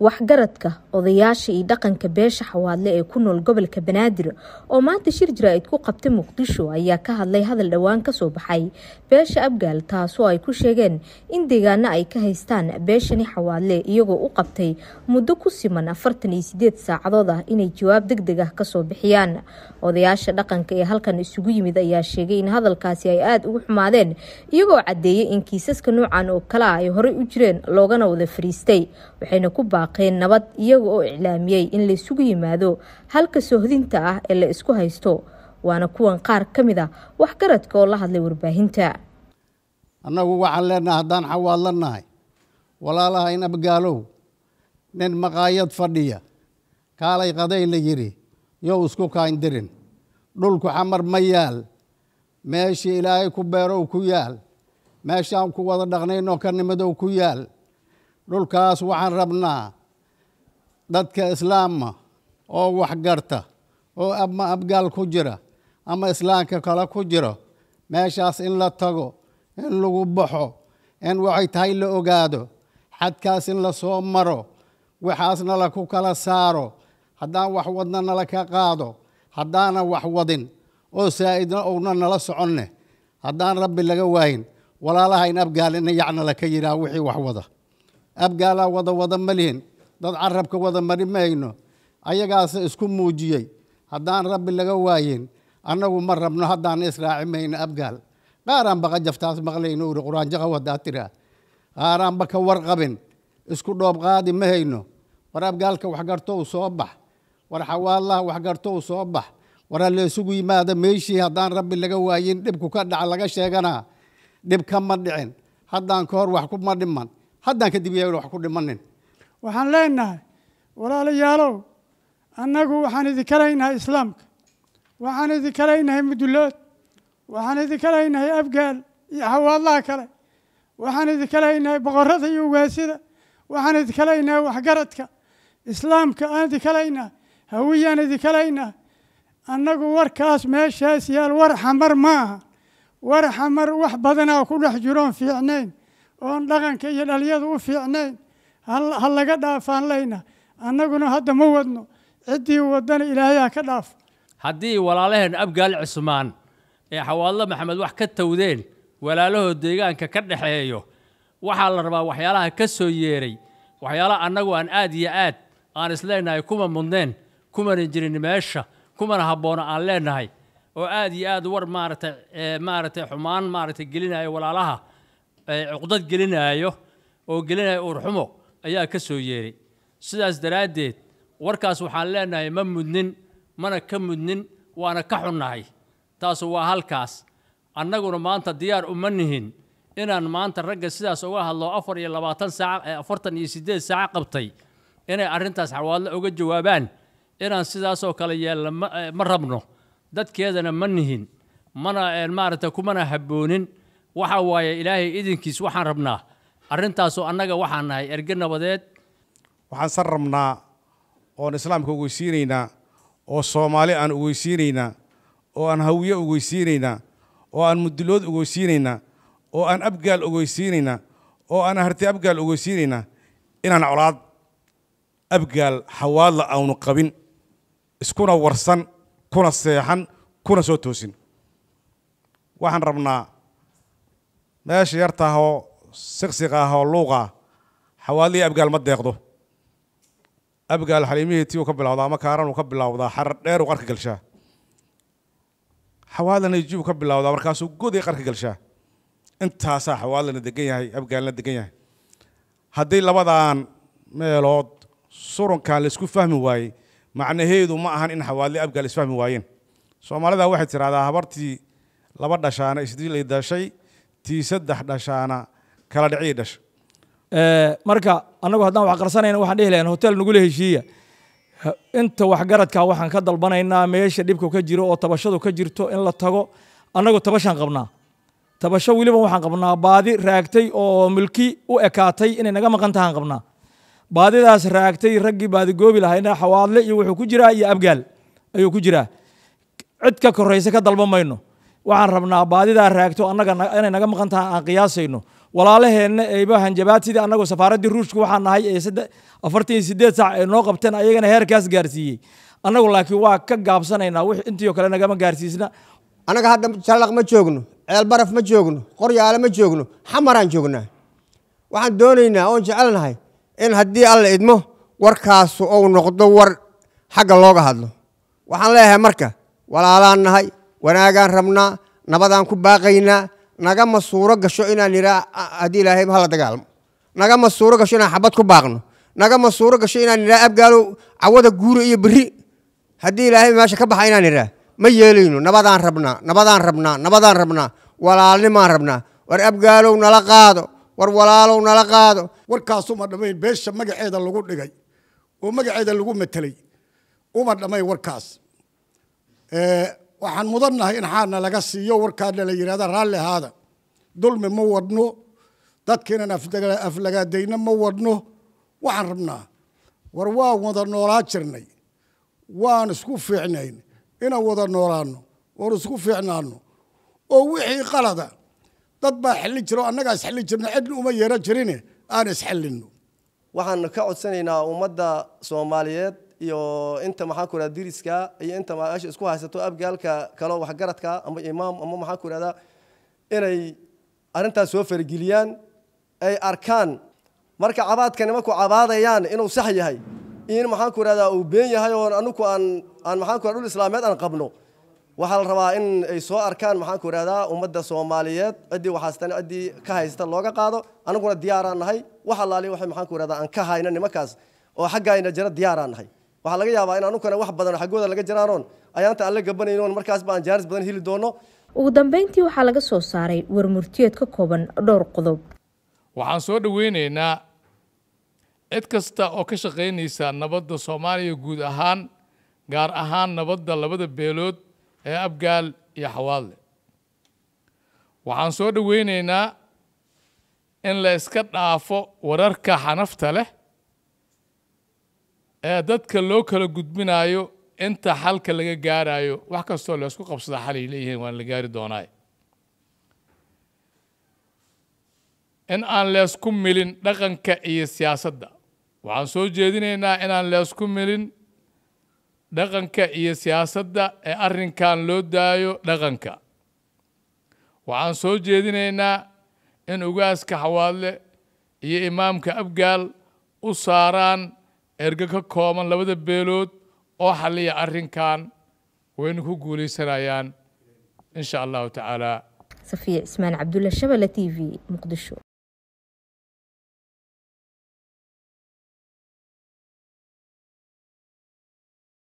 waxgaradka odayaasha iyo dhaqanka beesha xawaadle ee ku nool gobolka banaadir oo maanta shir jaraa'id ku qabtay muqdisho ayaa ka hadlay hadal dhowaan ka soo baxay beesha abgaal taasoo ay ku sheegeen in deegaano ay ka haystaan beeshani xawaadle iyagoo u qabtay muddo ku siman afartan iyo sideed saacadood ah inay jawaab deg deg ah kasoo bixiyaan odayaasha dhaqanka ee halkan isugu yimid ayaa sheegay in hadalkaasi ay aada ugu xumaadeen iyagoo caddeeyay in kiisaska noocan oo kale ah ay horey u jireen loogana wada fariistay waxayna ku baaqeen nabad iyaga oo iclaamiyey in laysugu yimaado halka sohdinta ah ee la isku haysto waana kuwan qaar ka mid a ah waxgaradka oo la hadlay warbaahinta annagu waxaan leenahay haddaan xawaadla nahay walaalaha in abgaalow nin maqaayad fadhiya kaalay qaday la yidhi yow isku kaandirin dhulku xamar ma yaal meeshii ilaahay ku beerow ku yaal meeshaan ku wada dhaqnaynoo ka nimadow ku yaal dhulkaas waxaan rabnaa dadka islaama oo waxgarta oo ama abgaal ku jira ama islaamka kale ku jiro meeshaas in la tago in lagu baxo in waxay tahay la ogaado xadkaas in la soo maro waxaasna la ku kala saaro haddaan wax wadna nala ka qaado haddaana wax wadin oo saa'idna owna nala soconne haddaan rabbi laga waayin walaalaha abgaal ina yacna laka yidhaa wixii wax wada abgaalaa wada wada ma lihin dad carabka wada mari ma hayno ayagaase isku muujiyey haddaan rabbi laga waayin annagu ma rabno haddaan israaci mayno abgaal qaaraan baqa jaftaas maqlayno uri quraanjaqa wadaa tira qaaraanba ka warqabin isku dhoob qaadi ma hayno war abgaalka waxgartow soo bax war xawaallaha waxgartow soo bax war hallaysugu yimaada meeshii haddaan rabbi laga waayin dhibku ka dhaca laga sheeganaa dhib kama dhicin haddaan ka hor wax kuma dhiman haddaan kadib yahay wax ku dhimanin waxaan leenahay walaalayaalow annagu waxaan idinka leynahay islaamka waxaan idinka leynahay mudullood waxaan idinka leynahay abgaal iyo xawaadlaha kale waxaan idinka leynahay boqorada iyo ugaasida waxaan idinka leynahay waxgaradka islaamka aan idinka leynahay hawiyaan idinka leynahay annagu warkaas meeshaas yaal war xamar ma aha war xamar wax badanaa ku dhex jiroon fiicnayn oon dhaqanka iyo dhaliyada u fiicnayn ha laga dhaafaan layna annaguna hadda ma wadno ciddii wadana ilaahayaa ka dhaaf haddii walaalaheen abgaal cusmaan ee xawaadlo maxamed wax ka towdeen walaalahoo deegaanka ka dhexeeyo waxaa la rabaa waxyaalaha ka soo yeeray waxyaalaha annagu aan aad iyo aad aan isleenahay kuma mudneen kumana jirin meesha kumana habboona aan leenahay oo aad iyo aad war maaragtay maaragtay xumaan maaragtay gelinaya walaalaha cuqdad gelinaayo oo gelinaayo uurxumo ayaa ka soo yeeray sidaas daraaddeed warkaas waxaan leenahay ma mudnin mana ka mudnin waana ka xunnahay taasu waa halkaas annaguna maanta diyaar uma nihin inaan maanta ragga sidaas uga hadlo afar iyo labaatan saac afartan iyo siddeed saaca qabtay inay arrintaas xawaadlo uga jawaabaan inaan sidaasoo kale yeelno ma rabno dadkeedana ma nihin mana maaragtay kumana habboonin waxa waaye ilaahay idinkiis waxaan rabnaa arrintaasoo annaga waxaan nahay erge nabadeed waxaan san rabnaa oon islaamka ogeysiinaynaa oo soomaali aan ogeysiinaynaa oo aan hawiye ogeysiinaynaa oo aan mudulood ogeysiinaynaa oo aan abgaal ogeysiinaynaa oo aan harti abgaal ogeysiinaynaa inaan colaad abgaal xawaadla aanu qabin iskuna warsan kuna seexan kuna soo toosin waxaan rabnaa meesha yartahoo oo siqsiq ah luuqa xawaadliya abgaal ma deeqdo abgaal xaliimihii tiu ka bilawdaa ama kaaranuu ka bilawdaa xarar dheeruu qarka gelshaa xawaalana ijibu ka bilawdaa markaasuu goday qarka gelshaa intaasaa xawaalana degan yahay abgaalna degan yahay haddii labadaan meelood surunkan laisku fahmi waayey macnaheedu ma ahan in xawaadli abgaal isfahmi waayeen soomaalida waxay tidhahdaa habartii laba dhashaana isdii lay dashay tii saddex dhashaana kala dhicii dhasha eh, marka annagu haddaan wax qarsanayna waxaan dhihi lahayn hotel nagula heshiiya inta waxgaradka waxaan ka dalbanaynaa meesha dhibku ka jiro oo tabashadu ka jirto in la tago annagu tabashaan qabnaa tabasho weliba waxaan qabnaa baadi raagtay oo milki u ekaatay inay naga maqan tahaan qabnaa baadidaas raagtay raggii baadigoobi lahaynaa xawaadle iyo wuxuu ku jiraa iyo abgaal ayuu ku jiraa cid ka koraysa ka dalban mayno waxaan rabnaa baadidaa raagto annaga inay naga maqan taha aan qiyaasayno walaalaheenna eyba hanjabaad annagoo safaaraddii ruushka waxaa nahay ee afartan sideed saac ay noo qabteen ayagana heerkaas gaarsiiyey annagu laakiin waa ka gaabsanaynaa wix intiioo kale nagama gaarsiisna annaga hadda jallaq ma joogno ceelbaraf ma joogno qoryaale ma joogno xamaraan joognaa waxaan doonaynaa oon jecelnahay in haddii alla idmo warkaasu uu noqdo war xagga looga hadlo waxaan leeyahay marka walaalaan nahay wanaagaan rabnaa nabadaan ku baaqaynaa nagama suuro gasho inaan idhaa haddii ilaahay hala dagaalmo nagama suuro gasho inaan xabad ku baaqno nagama suuro gasho inaan idhaa abgaalow cawada guura iyo berri haddii ilaahay meesha ka baxa inaan idhaa ma yeelayno nabadaan rabnaa nabadaan rabnaa nabadaan rabnaa walaalnimaan rabnaa war abgaalow nala qaado war walaalow nala qaado warkaasuma dhammayn beesha magaceeda lagu dhigay oo magaceeda lagu matelay uma dhammayn warkaas waxaan mudannahay in xaarna laga siiyo warkaana la yidhahda raallihaada dulmi ma wadno dadka inaan aflagaadayno ma wadno waxaan rabnaa war waa wada noolaa jirnay waan isku fiicnayn inaan wada noolaanno waan isku fiicnaanno oo wixii qalada dad baa jira jiro annagaa isxalli jirno cidna uma yeeran jirine aan isxallinno waxaan ka codsanaynaa ummadda soomaaliyeed iyo inta maxaa ku irahda diriska iyo inta maaasha isku haysato abgaalka kalo waxgaradka ama imaam ama maxaa ku irahda inay arrintaas soo fargeliyaan ay arkaan marka cabaadka nimanku cabaadayaan inuu sax yahay in maxaan ku irahdaa uu been yahay oo anuku aan aan maxaan ku irada dhul islaameed aan qabno waxaa la rabaa in ay soo arkaan maxaan ku irahdaa ummadda soomaaliyeed ciddii waxaastan ciddii ka haysta looga qaado anaguna diyaaraan nahay wax allaali waxay maxaan ku irahdaa aan ka hayna nimankaas oo xaggayna jiro diyaaraan nahay waxaa laga yaabaa in anukana wax badan xaggooda laga jiraanoon ayaanta aan la gabanaynoon markaas baan jaaris badan heli doono ugu dambeyntii waxaa laga soo saaray warmurtiyeed ka kooban dhowr qodob waxaan soo dhoweyneynaa cid kasta oo ka shaqaynaysa nabadda soomaaliya guud ahaan gaar ahaan nabadda labada beelood ee abgaal iyo xawaadle waxaan soo dhoweynaynaa in la iska dhaafo wararka xanafta leh ee dadka loo kala gudbinaayo inta xalka laga gaaraayo wax kastoo la qabsada qabsadaa xalay leeyihiin waan la gaari doonaa in aan leesku milin dhaqanka iyo siyaasadda waxaan soo jeedinaynaa inaan leesku milin dhaqanka iyo siyaasadda ee arrinkan loo daayo dhaqanka waxaan soo jeedinaynaa in ugaaska xawaadle iyo imaamka abgaal u saaraan erga ka kooban labada beelood oo xalliya arrinkan wayna ku guulaysanayaan in sha allahu tacaala safiya ismaan cabdulla shabale t v muqdisho